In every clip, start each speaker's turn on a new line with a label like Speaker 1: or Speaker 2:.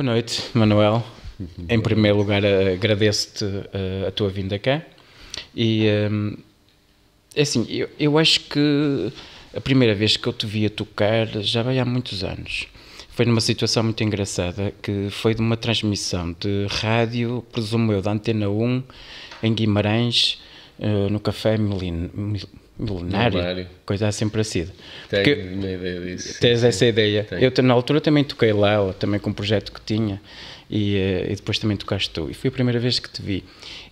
Speaker 1: Boa noite, Manuel. Em primeiro lugar, eh, agradeço-te eh, a tua vinda cá. E ehm, é assim, eu, eu acho que a primeira vez que eu te vi a tocar já vai há muitos anos. Foi numa situação muito engraçada que foi de uma transmissão de rádio, presumo eu, da Antena 1, em Guimarães, eh, no Café Milímetro. Milenário, Milenário. coisa assim parecida.
Speaker 2: Tenho Porque uma ideia disso. Tens sim, essa sim. ideia. Tenho.
Speaker 1: Eu na altura também toquei lá, também com um projeto que tinha, e, eh, e, depois também tocaste tu. E foi a primeira vez que te vi.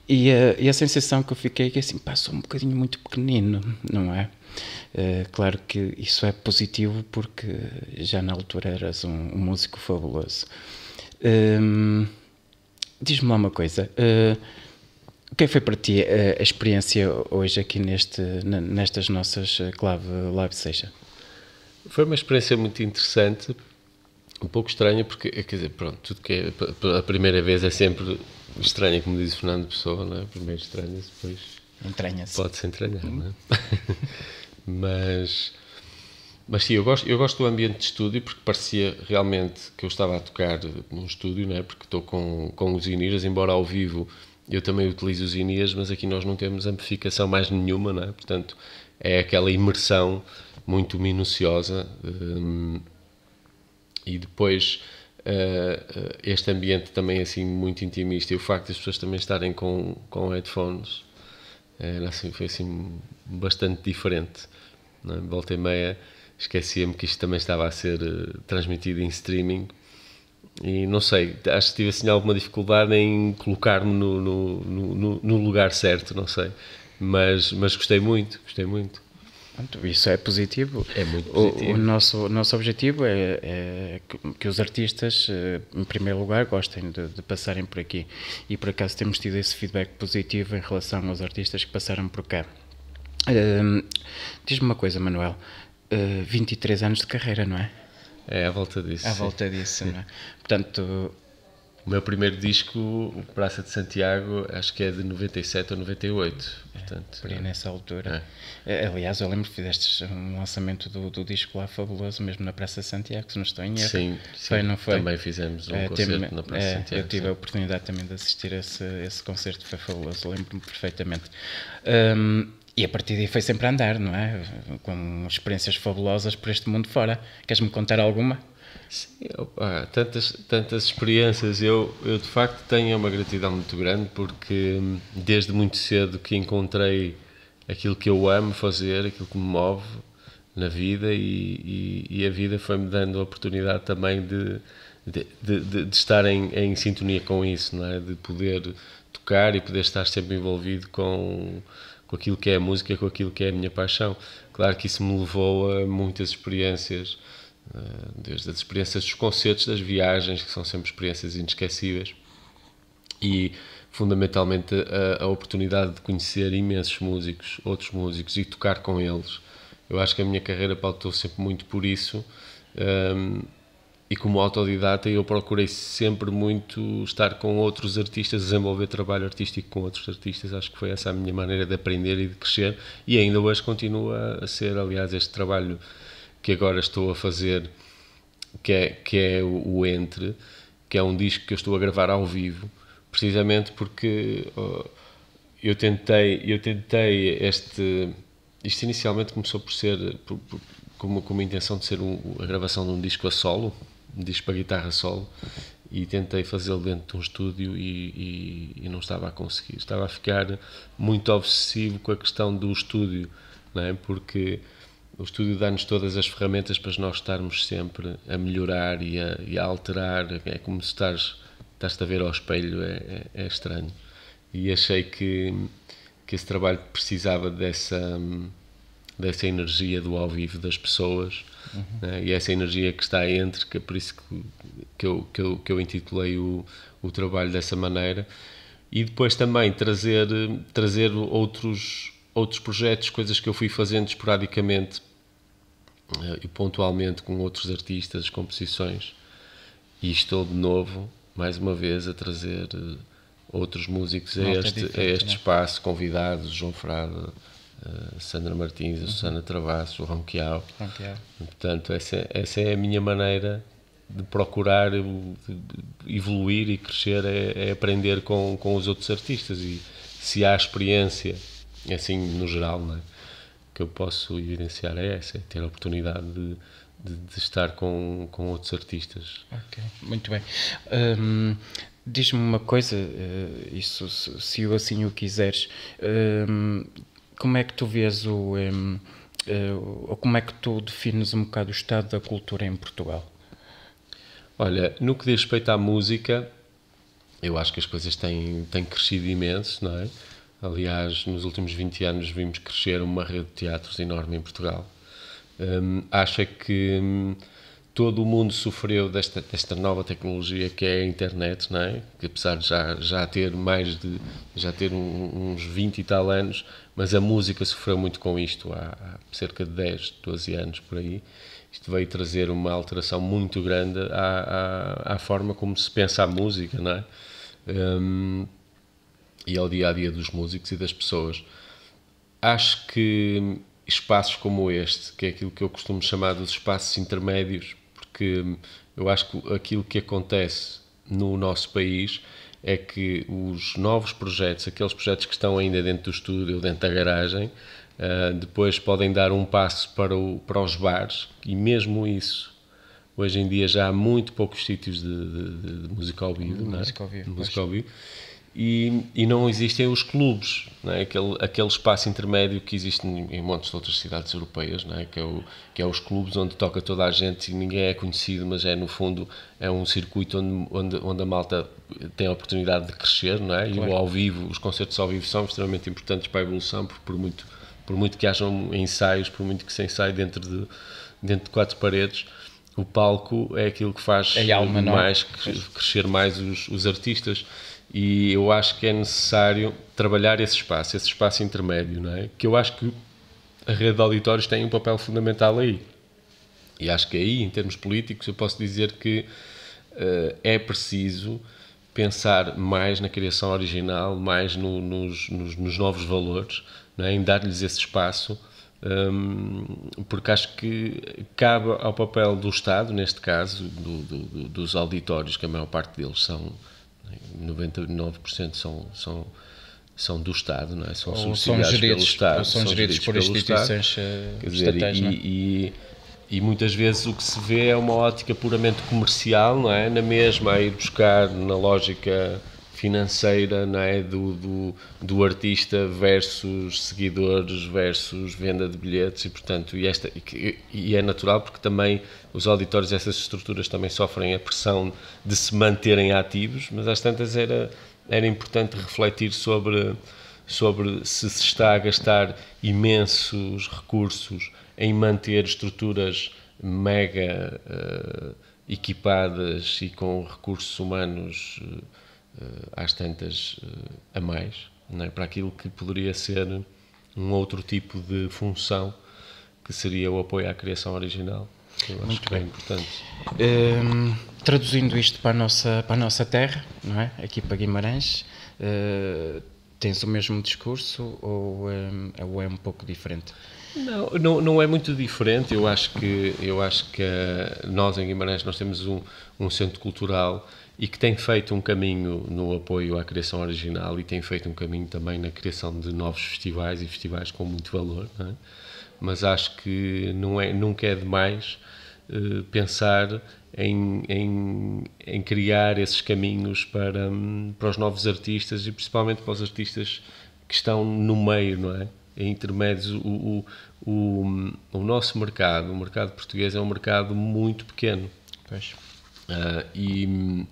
Speaker 1: E, eh, e a sensação que eu fiquei é que assim, passou um bocadinho muito pequenino, não é? Uh, claro que isso é positivo porque já na altura eras um, um músico fabuloso. Uh, Diz-me lá uma coisa. Uh, o é que foi para ti eh, a, experiência hoje aqui neste, nestas nossas eh, clave Live
Speaker 2: seja? Foi uma experiência muito interessante, um pouco estranha, porque, eh, quer dizer, pronto, tudo que é a primeira vez é sempre estranha, como diz o Fernando Pessoa, não é? Primeiro estranha-se, depois. Entranha-se. Pode-se entranhar, hum. não é? mas. Mas sim, eu gosto, eu gosto do ambiente de estúdio porque parecia realmente que eu estava a tocar num estúdio, não é? Porque estou com, com os Iniras, embora ao vivo eu também utilizo os INEAs, mas aqui nós não temos amplificação mais nenhuma, não é? portanto é aquela imersão muito minuciosa um, e depois uh, este ambiente também é, assim muito intimista e o facto de as pessoas também estarem com, com headphones eh, era assim, foi assim bastante diferente. Não é? Volta e meia esquecia-me que isto também estava a ser uh, transmitido em streaming e não sei, acho que tive assim alguma dificuldade em colocar-me no, no, no, no, lugar certo, não sei. Mas, mas gostei muito, gostei muito. Isso é positivo. É muito positivo. O, o nosso, o nosso objetivo é, é, que os artistas, eh,
Speaker 1: em primeiro lugar, gostem de, de, passarem por aqui. E por acaso temos tido esse feedback positivo em relação aos artistas que passaram por cá. Uh, Diz-me uma coisa, Manuel. Uh, eh, 23 anos de carreira, não é?
Speaker 2: É à volta disso. À volta disso, sim. não é? Portanto. O meu primeiro disco, o Praça de Santiago, acho que é de 97 ou 98. É, portanto, por aí é. nessa altura. É. Aliás, eu lembro que fizeste um
Speaker 1: lançamento do, do disco lá fabuloso, mesmo na Praça de Santiago, se não estou em erro. Sim, sim, foi, não foi? também fizemos um é, concerto tem, na Praça de é, Santiago. Eu tive sim. a oportunidade também de assistir a esse, esse concerto, foi fabuloso, lembro-me perfeitamente. Um, e a partir daí foi sempre a andar, não é? Com experiências fabulosas por este mundo fora. Queres-me
Speaker 2: contar alguma? Sim, ah, tantas, tantas experiências. Eu, eu de facto tenho uma gratidão muito grande porque hum, desde muito cedo que encontrei aquilo que eu amo fazer, aquilo que me move na vida e, e, e a vida foi-me dando a oportunidade também de, de, de, de estar em, em, sintonia com isso, não é? De poder tocar e poder estar sempre envolvido com com aquilo que é a música, com aquilo que é a minha paixão. Claro que isso me levou a muitas experiências, eh, desde as experiências dos concertos, das viagens, que são sempre experiências inesquecíveis, e fundamentalmente a, a oportunidade de conhecer imensos músicos, outros músicos e tocar com eles. Eu acho que a minha carreira pautou sempre muito por isso. Ehm, e como autodidata eu procurei sempre muito estar com outros artistas, desenvolver trabalho artístico com outros artistas, acho que foi essa a minha maneira de aprender e de crescer e ainda hoje continua a ser, aliás, este trabalho que agora estou a fazer, que é, que é o, o Entre, que é um disco que eu estou a gravar ao vivo, precisamente porque oh, eu tentei, eu tentei este, isto inicialmente começou por ser, por, por, como, com a intenção de ser um, a gravação de um disco a solo, disco para guitarra solo e tentei fazê-lo dentro de um estúdio e, e, e, não estava a conseguir. Estava a ficar muito obsessivo com a questão do estúdio, não é? porque o estúdio dá-nos todas as ferramentas para nós estarmos sempre a melhorar e a, e a alterar. É como se estás, estás a ver ao espelho, é, é, é, estranho. E achei que, que esse trabalho precisava dessa, dessa energia do ao vivo das pessoas Uhum. Né? E essa energia que está entre, que é por isso que, que, eu, que, eu, que eu intitulei o, o trabalho dessa maneira. E depois também trazer, trazer outros, outros projetos, coisas que eu fui fazendo esporadicamente eh, e pontualmente com outros artistas, composições. E estou de novo, mais uma vez, a trazer eh, outros músicos a este, é a este né? espaço, convidados, João Frada, a eh, Sandra Martins, a uhum. Susana Travasso, o Ronquial. Ronquial. Portanto, essa, essa é a minha maneira de procurar evoluir e crescer, é, é aprender com, com os outros artistas. E se há experiência, assim no geral, é, que eu posso evidenciar é essa, é ter a oportunidade de, de, de estar com, com outros artistas.
Speaker 1: Ok, muito bem. Um, Diz-me uma coisa, uh, isso se, se eu assim o quiseres. Um, como é que tu vês o. Um, eh, ou como é que tu defines um bocado o estado da cultura em Portugal?
Speaker 2: Olha, no que diz respeito à música, eu acho que as coisas têm, têm crescido imenso, não é? Aliás, nos últimos 20 anos vimos crescer uma rede de teatros enorme em Portugal. Um, acho é que hum, todo o mundo sofreu desta, desta nova tecnologia que é a internet, não é? que apesar de já, já ter mais de já ter um, uns 20 e tal anos, mas a música sofreu muito com isto há, há, cerca de 10, 12 anos por aí. Isto veio trazer uma alteração muito grande à, à, à forma como se pensa a música não é? Um, e ao dia a dia dos músicos e das pessoas. Acho que espaços como este, que é aquilo que eu costumo chamar dos espaços intermédios, porque eu acho que aquilo que acontece no nosso país é que os novos projetos, aqueles projetos que estão ainda dentro do estúdio, dentro da garagem, uh, depois podem dar um passo para, o, para os bares e mesmo isso Hoje em dia já há muito poucos sítios de, de, de música ao vivo, música é? música ao vivo e, e não existem os clubes, é? aquele, aquele espaço intermédio que existe em, em montes de outras cidades europeias, é? Que, é o, que é os clubes onde toca toda a gente e ninguém é conhecido, mas é no fundo é um circuito onde, onde, onde a malta tem a oportunidade de crescer não é? Claro. e o ao vivo, os concertos ao vivo são extremamente importantes para a evolução, por, por, muito, por muito que hajam ensaios, por muito que se ensaie dentro de, dentro de quatro paredes o palco é aquilo que faz é alma, mais crescer mais os, os, artistas e eu acho que é necessário trabalhar esse espaço, esse espaço intermédio, não é? Que eu acho que a rede de auditórios tem um papel fundamental aí. E acho que aí, em termos políticos, eu posso dizer que uh, é preciso pensar mais na criação original, mais no, nos, nos, nos, novos valores, é? em dar-lhes esse espaço um, porque acho que cabe ao papel do Estado, neste caso, do, do, dos auditórios, que a maior parte deles são, 99% são, são, são do Estado, não é? São ou são geridos, Estado, são, são geridos, por instituições Estado, eh, dizer, estatais, é? e, e, e, muitas vezes o que se vê é uma ótica puramente comercial, não é? Na mesma, a ir buscar na lógica financeira não é? do, do, do artista versus seguidores versus venda de bilhetes e portanto e, esta, e, e é natural porque também os auditórios essas estruturas também sofrem a pressão de se manterem ativos mas às tantas era, era importante refletir sobre, sobre se se está a gastar imensos recursos em manter estruturas mega uh, equipadas e com recursos humanos uh, uh, às tantas eh, a mais, é? para aquilo que poderia ser um outro tipo de função que seria o apoio à criação original. que Eu acho Muito que é bem. é importante.
Speaker 1: Ehm, traduzindo isto para a nossa, para a nossa terra, não é? aqui para Guimarães, uh, tens o mesmo
Speaker 2: discurso ou é, ou é um pouco diferente? Não, não, não é muito diferente. Eu acho que eu acho que eh, nós em Guimarães nós temos um, um centro cultural e que tem feito um caminho no apoio à criação original e tem feito um caminho também na criação de novos festivais e festivais com muito valor. É? Mas acho que não é nunca é demais eh, pensar em, em, em, criar esses caminhos para, hum, para os novos artistas e principalmente para os artistas que estão no meio, não é? Em intermédios, o, o, o, hum, o nosso mercado, o mercado português é um mercado muito pequeno. Pois. Uh, e hum,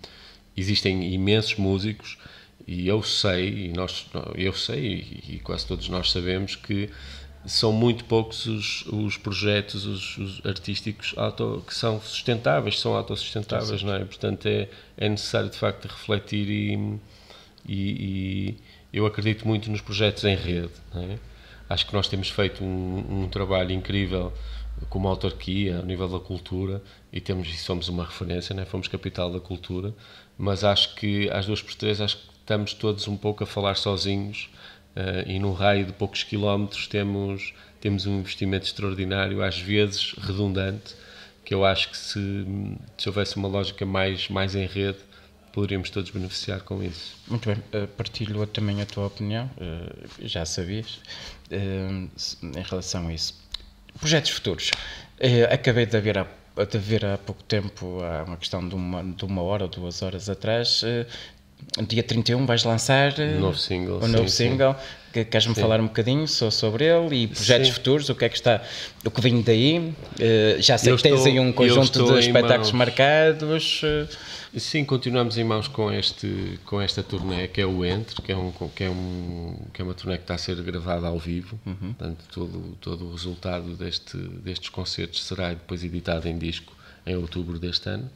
Speaker 2: existem imensos músicos e eu sei, e nós, eu sei, e, e quase todos nós sabemos que são muito poucos os, os projetos os, os artísticos auto, que são sustentáveis, são autossustentáveis, é não é? Portanto, é, é necessário de facto refletir e, e, e eu acredito muito nos projetos em rede. É? Acho que nós temos feito um, um trabalho incrível como autarquia, a nível da cultura, e temos e somos uma referência, né? fomos capital da cultura, mas acho que às duas por três acho que estamos todos um pouco a falar sozinhos Uh, e num raio de poucos quilómetros temos, temos um investimento extraordinário, às vezes redundante, que eu acho que se, se houvesse uma lógica mais, mais em rede, poderíamos todos beneficiar com isso.
Speaker 1: Muito bem, eh, partilho também a tua opinião, eh, já sabias, em relação a isso. Projetos futuros. Acabei de ver há a ver há pouco tempo, há uma questão de uma, de uma hora ou duas horas atrás, dia 31 vais lançar um eh, novo single, o um novo sim, single. Sim. Queres-me falar um bocadinho só sobre ele e projetos sim. futuros, o que é que está, o que vem daí?
Speaker 2: Eh, já sei eu que estou, tens aí um conjunto de espetáculos mãos. marcados. Eh. Sim, continuamos em mãos com, este, com esta turnê que é o Entre, que é, um, que é, um, que é uma turnê que está a ser gravada ao vivo. Uhum. Portanto, todo, todo o resultado deste, destes concertos será depois editado em disco em outubro deste ano.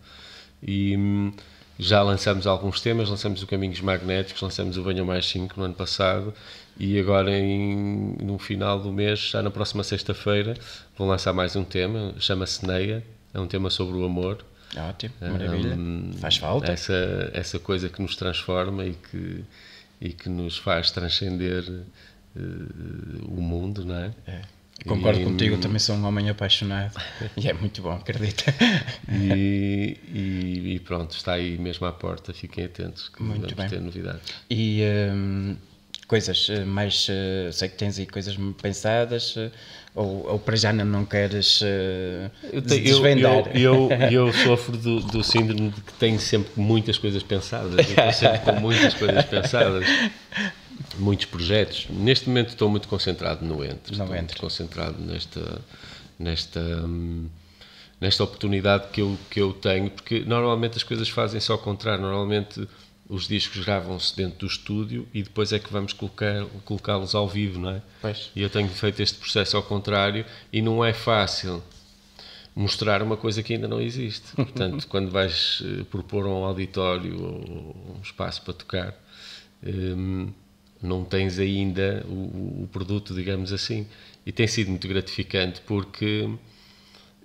Speaker 2: E hum, já lançamos alguns temas, lançamos o Caminhos Magnéticos, lançamos o venho Mais 5 no ano passado e agora em, no final do mês, já na próxima sexta-feira, vão lançar mais um tema, chama-se Neia, é um tema sobre o amor. Ótimo, maravilha, um, faz falta. Essa, essa coisa que nos transforma e que, e que nos faz transcender uh, o mundo, não é? é. Concordo e, contigo, também
Speaker 1: sou um homem apaixonado
Speaker 2: e é muito bom, acredita. E, e, e, pronto, está aí mesmo à porta, fiquem atentos que muito vamos bem. ter novidades. E um, coisas eh,
Speaker 1: mais, eh, sei que tens aí coisas pensadas, eh, ou, ou para já não, não queres
Speaker 2: eu tenho, desvendar? Eu, eu, eu, eu sofro do, do, síndrome de que tenho sempre muitas coisas pensadas, eu estou sempre com muitas coisas pensadas muitos projetos. Neste momento estou muito concentrado no Entre. Não estou entre. muito concentrado nesta, nesta, hum, nesta oportunidade que eu, que eu tenho, porque normalmente as coisas fazem-se ao contrário. Normalmente os discos gravam-se dentro do estúdio e depois é que vamos colocá-los ao vivo, não é? Pois. E eu tenho feito este processo ao contrário e não é fácil mostrar uma coisa que ainda não existe. Portanto, quando vais eh, propor um auditório ou um espaço para tocar, hum, não tens ainda o, o, produto, digamos assim. E tem sido muito gratificante porque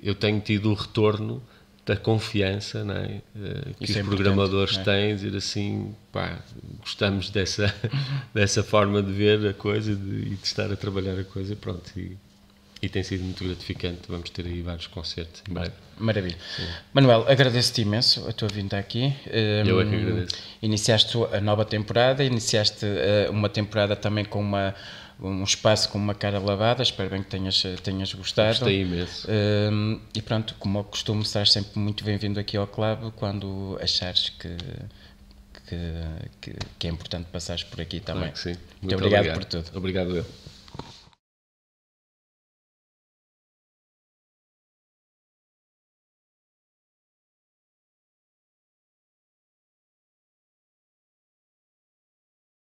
Speaker 2: eu tenho tido o retorno da confiança é? eh, que Isso é os é programadores é? têm, dizer assim, pá, gostamos dessa, dessa forma de ver a coisa e de, de estar a trabalhar a coisa, pronto, e, e tem sido muito gratificante. Vamos ter aí vários concertos Maravilha. Sim. Manuel, agradeço-te imenso a tua vinda aqui. Hum, eu é que agradeço.
Speaker 1: Iniciaste a nova temporada, iniciaste eh, uma temporada também com uma um espaço com uma cara lavada, espero bem que tenhas, tenhas gostado. Gostei imenso. Um, e pronto, como eu costumo, serás sempre muito bem-vindo aqui ao clube quando achares que, que, que, que é importante passares por aqui também. Claro sim. Muito, muito obrigado, obrigado por tudo.
Speaker 2: Obrigado eu.